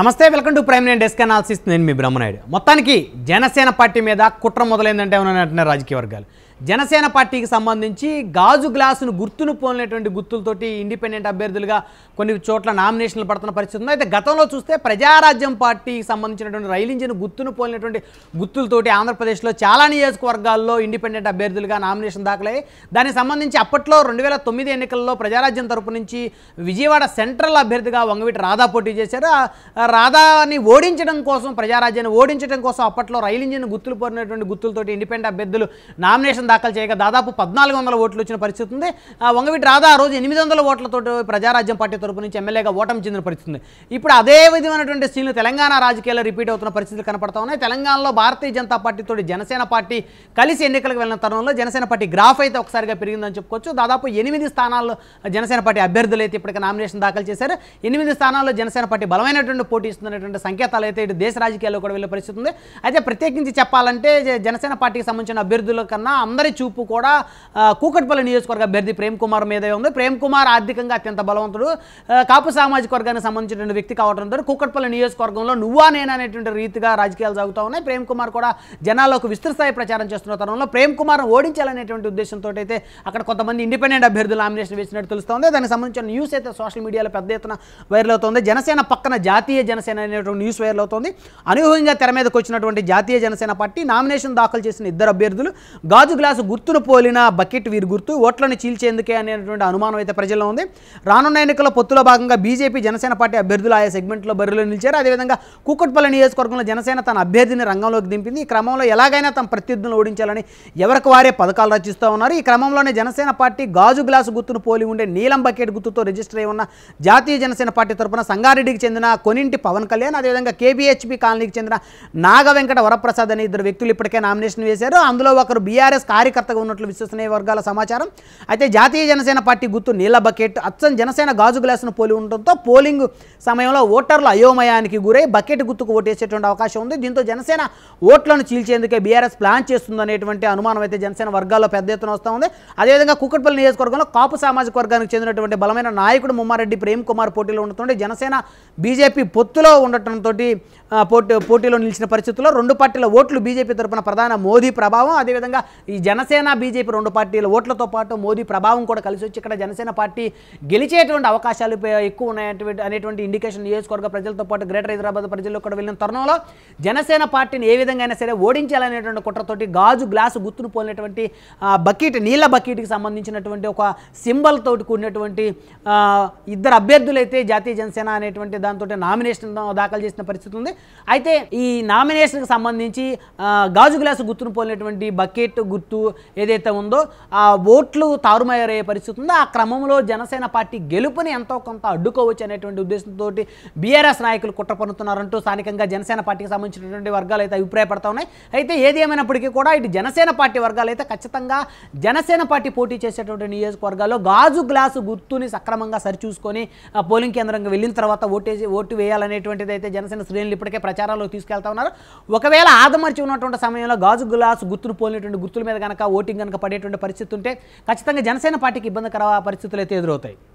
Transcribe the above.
నమస్తే welcome to prime నేను desk analysis నేను మీ బ్రహ్మనాయుడు మొత్తానికి జనసేన పార్టీ మీద కుట్ర మొదలైందంటే ఏమైనా అంటున్నారు రాజకీయ వర్గాలు జనసేన పార్టీకి సంబంధించి గాజు గ్లాసును గుర్తును పోలినటువంటి గుర్తులతోటి ఇండిపెండెంట్ అభ్యర్థులుగా కొన్ని చోట్ల నామినేషన్లు పడుతున్న పరిస్థితి ఉంది అయితే గతంలో చూస్తే ప్రజారాజ్యం పార్టీకి సంబంధించినటువంటి రైలు ఇంజిన్ గుర్తును పోలినటువంటి గుర్తులతోటి ఆంధ్రప్రదేశ్లో చాలా నియోజకవర్గాల్లో ఇండిపెండెంట్ అభ్యర్థులుగా నామినేషన్ దాఖలయ్యాయి దానికి సంబంధించి అప్పట్లో రెండు వేల తొమ్మిది ఎన్నికల్లో ప్రజారాజ్యం తరపు నుంచి విజయవాడ సెంట్రల్ అభ్యర్థిగా వంగవీటి రాధా పోటీ చేశారు రాధాని ఓడించడం కోసం ప్రజారాజ్యాన్ని ఓడించడం కోసం అప్పట్లో రైలు ఇంజిన్ గుర్తులు పోలినటువంటి గుర్తులతోటి ఇండిపెండెంట్ అభ్యర్థులు నామినేషన్ దాఖలు చేయగా దాదాపు పద్నాలుగు వందల ఓట్లు వచ్చిన పరిస్థితి ఉంది వంగవీటి రాధా ఆ రోజు ఎనిమిది వందల ఓట్లతో ప్రజారాజ్యం పార్టీ తరపు నుంచి ఎమ్మెల్యేగా ఓటమి చెందిన పరిస్థితి ఉంది ఇప్పుడు అదే విధమైనటువంటి సీన్లు తెలంగాణ రాజకీయాల్లో రిపీట్ అవుతున్న పరిస్థితులు కనపడతా ఉన్నాయి తెలంగాణలో భారతీయ జనతా పార్టీతో జనసేన పార్టీ కలిసి ఎన్నికలకు వెళ్ళిన తరుణంలో జనసేన పార్టీ గ్రాఫ్ అయితే ఒకసారిగా పెరిగిందని చెప్పుకోవచ్చు దాదాపు ఎనిమిది స్థానాల్లో జనసేన పార్టీ అభ్యర్థులు అయితే ఇప్పటికే నామినేషన్ దాఖలు చేశారు ఎనిమిది స్థానాల్లో జనసేన పార్టీ బలమైనటువంటి పోటీ ఇస్తున్నటువంటి సంకేతాలు అయితే ఇటు దేశ రాజకీయాల్లో కూడా వెళ్ళే పరిస్థితి ఉంది అయితే ప్రత్యేకించి చెప్పాలంటే జనసేన పార్టీకి సంబంధించిన అభ్యర్థుల కన్నా అందరూ అందరి చూపు కూడా కూకట్పల్లి నియోజకవర్గ అభ్యర్థి ప్రేమ్ కుమార్ మీదే ఉంది ప్రేమ్ కుమార్ ఆర్థికంగా అత్యంత బలవంతుడు కాపు సామాజిక వర్గానికి సంబంధించినటువంటి వ్యక్తి కావడంతో కూకట్పల్లి నియోజకవర్గంలో నువ్వా నేనా అనేటువంటి రీతిగా రాజకీయాలు సాగుతూ ఉన్నాయి ప్రేమ్ కుమార్ కూడా జనాలకు విస్తృతస్థాయి ప్రచారం చేస్తున్న తరంలో ప్రేమ్ కుమార్ ఓడించాలనేటువంటి ఉద్దేశంతో అయితే అక్కడ కొంతమంది ఇండిపెండెంట్ అభ్యర్థులు నామినేషన్ వేసినట్టు తెలుస్తోంది దానికి సంబంధించిన న్యూస్ అయితే సోషల్ మీడియాలో పెద్ద ఎత్తున వైరల్ అవుతుంది జనసేన పక్కన జాతీయ జనసేన అనేటువంటి న్యూస్ వైరల్ అవుతుంది అనూహ్యంగా తెర మీదకు వచ్చినటువంటి జాతీయ జనసేన పార్టీ నామినేషన్ దాఖలు చేసిన ఇద్దరు అభ్యర్థులు గాజు గ్లాస్ రామదాసు గుర్తును పోలిన బకెట్ వీరి గుర్తు ఓట్లను చీల్చేందుకే అనేటువంటి అనుమానం అయితే ప్రజల్లో ఉంది రానున్న ఎన్నికల పొత్తులో భాగంగా బీజేపీ జనసేన పార్టీ అభ్యర్థులు ఆయా సెగ్మెంట్లో బరిలో నిలిచారు అదేవిధంగా కూకట్పల్లి నియోజకవర్గంలో జనసేన తన అభ్యర్థిని రంగంలోకి దింపింది ఈ క్రమంలో ఎలాగైనా తమ ప్రత్యర్థులను ఓడించాలని ఎవరికి వారే పథకాలు రచిస్తూ ఉన్నారు ఈ క్రమంలోనే జనసేన పార్టీ గాజు గ్లాసు గుర్తును పోలి ఉండే నీలం బకెట్ గుర్తుతో రిజిస్టర్ అయి ఉన్న జాతీయ జనసేన పార్టీ తరఫున సంగారెడ్డికి చెందిన కొనింటి పవన్ కళ్యాణ్ అదేవిధంగా కేబీహెచ్పి కాలనీకి చెందిన నాగ వెంకట వరప్రసాద్ అనే ఇద్దరు వ్యక్తులు ఇప్పటికే నామినేషన్ వేశారు అందులో ఒకరు బీఆర్ఎస్ కార్యకర్తగా ఉన్నట్లు విశ్వసనీయ వర్గాల సమాచారం అయితే జాతీయ జనసేన పార్టీ గుర్తు నీళ్ల బకెట్ అచ్చం జనసేన గాజు గ్లాసును పోలి ఉండటంతో పోలింగ్ సమయంలో ఓటర్లు అయోమయానికి గురై బకెట్ గుర్తుకు ఓటేసేటువంటి అవకాశం ఉంది దీంతో జనసేన ఓట్లను చీల్చేందుకే బీఆర్ఎస్ ప్లాన్ చేస్తుందనేటువంటి అనుమానం అయితే జనసేన వర్గాల్లో పెద్ద ఎత్తున వస్తూ ఉంది అదేవిధంగా కుక్కట్పల్లి నియోజకవర్గంలో కాపు సామాజిక వర్గానికి చెందినటువంటి బలమైన నాయకుడు ముమ్మారెడ్డి ప్రేమ్ కుమార్ పోటీలో ఉండటం జనసేన బీజేపీ పొత్తులో ఉండటంతో పోటీ పోటీలో నిలిచిన పరిస్థితుల్లో రెండు పార్టీల ఓట్లు బీజేపీ తరఫున ప్రధాన మోదీ ప్రభావం అదేవిధంగా ఈ జనసేన బీజేపీ రెండు పార్టీల ఓట్లతో పాటు మోదీ ప్రభావం కూడా కలిసి వచ్చి ఇక్కడ జనసేన పార్టీ గెలిచేటువంటి అవకాశాలు ఎక్కువ ఉన్నాయటువంటి అనేటువంటి ఇండికేషన్ నియోజకవర్గ ప్రజలతో పాటు గ్రేటర్ హైదరాబాద్ ప్రజల్లో కూడా వెళ్ళిన తరుణంలో జనసేన పార్టీని ఏ విధంగా అయినా సరే ఓడించాలనేటువంటి కుట్రతోటి గాజు గ్లాసు గుర్తును పోలినటువంటి బకెట్ నీళ్ళ బకెట్కి సంబంధించినటువంటి ఒక సింబల్ తోటి కూడినటువంటి ఇద్దరు అభ్యర్థులైతే జాతీయ జనసేన అనేటువంటి దాంతో నామినేషన్ దాఖలు చేసిన పరిస్థితి ఉంది అయితే ఈ నామినేషన్కి సంబంధించి గాజు గ్లాసు గుర్తును పోలినటువంటి బకెట్ గుర్తు గుర్తు ఏదైతే ఉందో ఆ ఓట్లు తారుమయ్యే పరిస్థితి ఉందో ఆ క్రమంలో జనసేన పార్టీ గెలుపుని ఎంతో కొంత అడ్డుకోవచ్చు అనేటువంటి ఉద్దేశంతో బీఆర్ఎస్ నాయకులు కుట్ర పన్నుతున్నారంటూ స్థానికంగా జనసేన పార్టీకి సంబంధించినటువంటి వర్గాలు అయితే అభిప్రాయపడతా ఉన్నాయి అయితే ఏది ఏమైనప్పటికీ కూడా ఇటు జనసేన పార్టీ వర్గాలు అయితే ఖచ్చితంగా జనసేన పార్టీ పోటీ చేసేటువంటి నియోజకవర్గాల్లో గాజు గ్లాసు గుర్తుని సక్రమంగా సరిచూసుకొని పోలింగ్ కేంద్రంగా వెళ్ళిన తర్వాత ఓటేసి ఓటు వేయాలనేటువంటిది అయితే జనసేన శ్రేణులు ఇప్పటికే ప్రచారాల్లో తీసుకెళ్తా ఉన్నారు ఒకవేళ ఆదమర్చి ఉన్నటువంటి సమయంలో గాజు గ్లాసు గుర్తును పోలినటువంటి గుర్తుల మీద కనుక ఓటింగ్ కనుక పడేటువంటి పరిస్థితి ఉంటే ఖచ్చితంగా జనసేన పార్టీకి ఇబ్బందికర పరిస్థితులు అయితే ఎదురవుతాయి